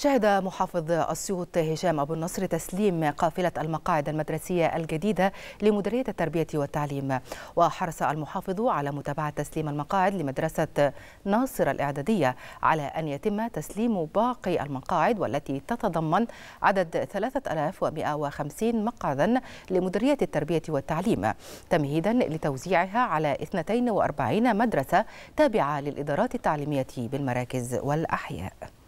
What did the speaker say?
شهد محافظ أسيوط هشام أبو النصر تسليم قافلة المقاعد المدرسية الجديدة لمديرية التربية والتعليم وحرص المحافظ على متابعة تسليم المقاعد لمدرسة ناصر الإعدادية على أن يتم تسليم باقي المقاعد والتي تتضمن عدد 3150 مقعدا لمديرية التربية والتعليم تمهيدا لتوزيعها على 42 مدرسة تابعة للإدارات التعليمية بالمراكز والأحياء